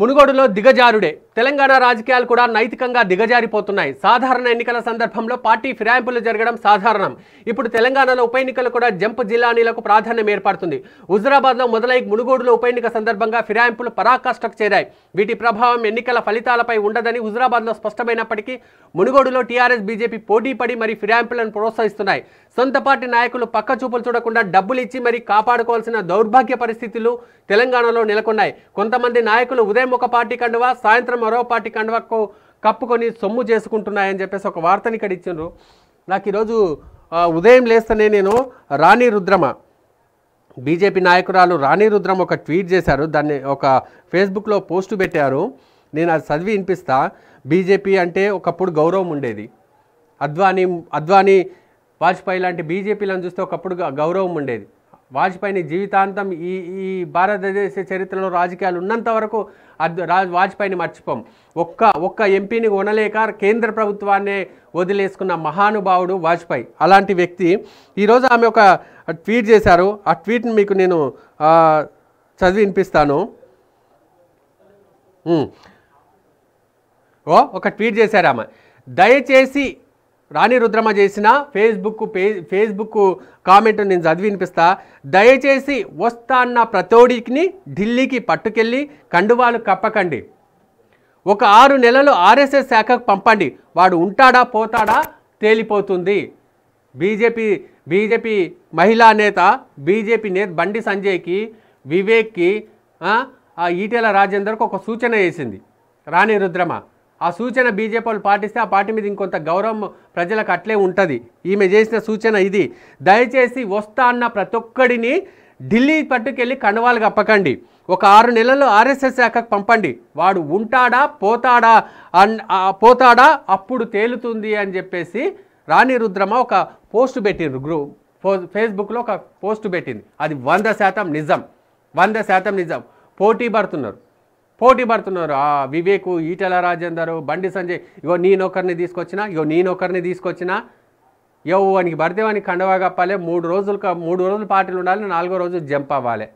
మునుగోడులో దిగజారుడే తెలంగాణ రాజకీయాలు కూడా నైతికంగా దిగజారిపోతున్నాయి సాధారణ ఎన్నికల సందర్భంలో పార్టీ ఫిరాయింపులు జరగడం సాధారణం ఇప్పుడు తెలంగాణలో ఉప ఎన్నికలు కూడా జంప్ జిల్లానీలకు ప్రాధాన్యం ఏర్పడుతుంది హుజరాబాద్లో మొదలై మునుగోడులో ఉప ఎన్నిక సందర్భంగా ఫిరాయింపులు పరాకాష్టకు చేరాయి వీటి ప్రభావం ఎన్నికల ఫలితాలపై ఉండదని హుజరాబాద్లో స్పష్టమైనప్పటికీ మునుగోడులో టీఆర్ఎస్ బీజేపీ పోటీ పడి మరి ఫిరాయింపులను ప్రోత్సహిస్తున్నాయి సొంత పార్టీ నాయకులు పక్క చూపులు చూడకుండా డబ్బులు ఇచ్చి మరి కాపాడుకోవాల్సిన దౌర్భాగ్య పరిస్థితులు తెలంగాణలో నెలకొన్నాయి కొంతమంది నాయకులు ఉదయం ఒక పార్టీ కండువా సాయంత్రం మరోపాటి కండవక్కు కప్పుకొని సొమ్ము చేసుకుంటున్నాయని చెప్పేసి ఒక వార్తని ఇక్కడ ఇచ్చిండ్రు నాకు ఈరోజు ఉదయం లేస్తేనే నేను రాణి రుద్రమ బీజేపీ నాయకురాలు రాణి రుద్రం ఒక ట్వీట్ చేశారు దాన్ని ఒక ఫేస్బుక్లో పోస్టు పెట్టారు నేను అది చదివి వినిపిస్తా బీజేపీ అంటే ఒకప్పుడు గౌరవం ఉండేది అద్వానీ అద్వానీ వాజ్పేయి లాంటి బీజేపీలను చూస్తే ఒకప్పుడు గౌరవం ఉండేది వాజ్పేయిని జీవితాంతం ఈ ఈ భారతదేశ చరిత్రలో రాజకీయాలు ఉన్నంత వరకు వాజ్పేయిని మర్చిపోం ఒక్క ఒక్క ఎంపీని కొనలేక కేంద్ర ప్రభుత్వాన్నే వదిలేసుకున్న మహానుభావుడు వాజ్పేయి అలాంటి వ్యక్తి ఈరోజు ఆమె ఒక ట్వీట్ చేశారు ఆ ట్వీట్ని మీకు నేను చదివి వినిపిస్తాను ఓ ఒక ట్వీట్ చేశారు ఆమె దయచేసి రాణి రుద్రమ చేసిన ఫేస్బుక్ పే ఫేస్బుక్ కామెంట్ నేను చదివి వినిపిస్తా దయచేసి వస్తా అన్న ప్రతోడికిని ఢిల్లీకి పట్టుకెళ్ళి కండువాలు కప్పకండి ఒక ఆరు నెలలు ఆర్ఎస్ఎస్ శాఖకు పంపండి వాడు ఉంటాడా పోతాడా తేలిపోతుంది బీజేపీ బీజేపీ మహిళా నేత బీజేపీ నేత బండి సంజయ్కి వివేక్కి ఆ ఈటెల రాజేందర్కి ఒక సూచన చేసింది రాణి రుద్రమ ఆ సూచన బీజేపీ వాళ్ళు పాటిస్తే ఆ పార్టీ మీద ఇంకొంత గౌరవం ప్రజలకు అట్లే ఉంటుంది ఈమె చేసిన సూచన ఇది దయచేసి వస్తా అన్న ప్రతి ఒక్కడిని ఢిల్లీ పట్టుకెళ్ళి కండవాలు కప్పకండి ఒక ఆరు నెలలు ఆర్ఎస్ఎస్ శాఖకు పంపండి వాడు ఉంటాడా పోతాడా అన్ పోతాడా అప్పుడు తేలుతుంది అని చెప్పేసి రాణి రుద్రమ ఒక పోస్ట్ పెట్టిండ్రు ఫో ఫేస్బుక్లో ఒక పోస్ట్ పెట్టింది అది వంద శాతం నిజం వంద శాతం నిజం పోటీ పడుతున్నారు పోటీ పడుతున్నారు ఆ వివేకు ఈటల రాజేందరు బండి సంజయ్ ఇగో నేనొకరిని తీసుకొచ్చిన ఇగో నేనొకరిని తీసుకొచ్చిన యవ్వనికి భర్తేవానికి కండవా కప్పాలి మూడు రోజులు మూడు రోజులు పార్టీలు ఉండాలి నాలుగో రోజు జంప్ అవ్వాలి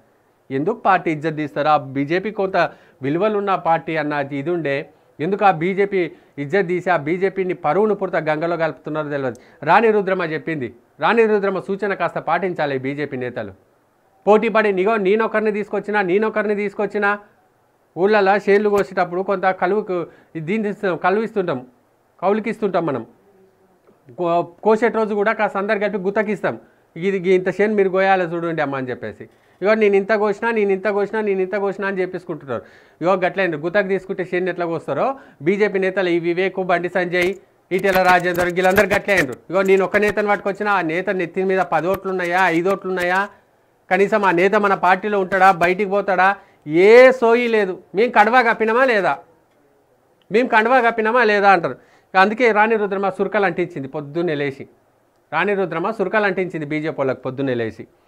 ఎందుకు పార్టీ ఇజ్జత్ తీస్తారు ఆ బీజేపీ కొంత విలువలు ఉన్న పార్టీ అన్న ఇది ఉండే ఎందుకు ఆ బీజేపీ ఇజ్జత్ తీసి ఆ బీజేపీని పరువును పూర్త గంగలో కలుపుతున్నారో తెలియదు రాణి రుద్రమ చెప్పింది రాణి రుద్రమ సూచన కాస్త పాటించాలి బీజేపీ నేతలు పోటీ పడి నిగో నేనొకరిని తీసుకొచ్చినా నేనొకరిని తీసుకొచ్చినా ఊళ్ళలో షేర్లు కోసేటప్పుడు కొంత కలువుకు దీని కలువిస్తుంటాం కలువు ఇస్తుంటాం కౌలుకి ఇస్తుంటాం మనం కోసేట రోజు కూడా కాస్త అందరు కలిపి గుతకిస్తాం ఇది ఇంత షేర్ మీరు కోయాలి చూడండి అమ్మ అని చెప్పేసి ఇగో నేను ఇంత కోసినా నేను ఇంత కోసినా నేను ఇంత కోసినా అని చెప్పేసుకుంటున్నారు ఇగో గట్లైంది గుతకు తీసుకుంటే షేర్ని ఎట్లా కోస్తారో బీజేపీ నేతలు ఈ వివేక్ బండి సంజయ్ ఈటెల రాజేందర్ వీళ్ళందరూ గట్లే అయినరు ఇగో నేను ఒక నేతను పట్టుకొచ్చిన ఆ నేత నెత్తి మీద పది ఓట్లు ఉన్నాయా ఐదు ఓట్లు ఉన్నాయా కనీసం ఆ నేత మన పార్టీలో ఉంటాడా బయటికి పోతాడా ఏ సోయి లేదు మేము కడవా కప్పినమా లేదా మేము కండవా కప్పినమా లేదా అంటారు అందుకే రాణి రుద్రమ సురకలు అంటించింది పొద్దున్నే లేచి రాణి రుద్రమ సురకలు అంటించింది బీజేపీ వాళ్ళకి పొద్దున్నే లేచి